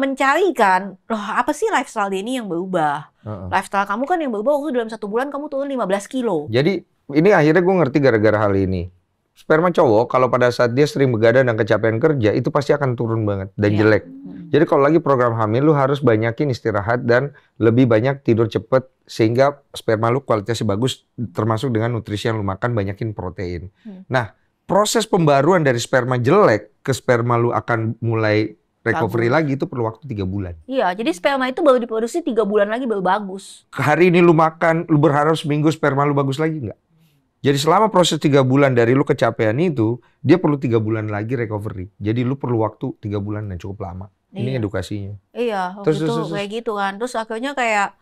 mencari kan, loh apa sih lifestyle ini yang berubah? Uh -uh. Lifestyle kamu kan yang berubah waktu dalam satu bulan kamu turun 15 kilo. Jadi ini akhirnya gue ngerti gara-gara hal ini. Sperma cowok kalau pada saat dia sering begadang dan kecapean kerja itu pasti akan turun banget dan yeah. jelek. Hmm. Jadi kalau lagi program hamil lu harus banyakin istirahat dan lebih banyak tidur cepet sehingga sperma lu kualitasnya bagus termasuk dengan nutrisi yang lu makan banyakin protein. Hmm. Nah proses pembaruan dari sperma jelek ke sperma lu akan mulai recovery Bagus. lagi itu perlu waktu tiga bulan. Iya, jadi sperma itu baru diproduksi tiga bulan lagi baru bagus. Hari ini lu makan, lu berharap seminggu sperma lu bagus lagi nggak? Jadi selama proses tiga bulan dari lu kecapean itu, dia perlu tiga bulan lagi recovery. Jadi lu perlu waktu tiga bulan yang cukup lama. Iya. Ini edukasinya. Iya, terus, itu terus, terus, kayak gitu kan. Terus akhirnya kayak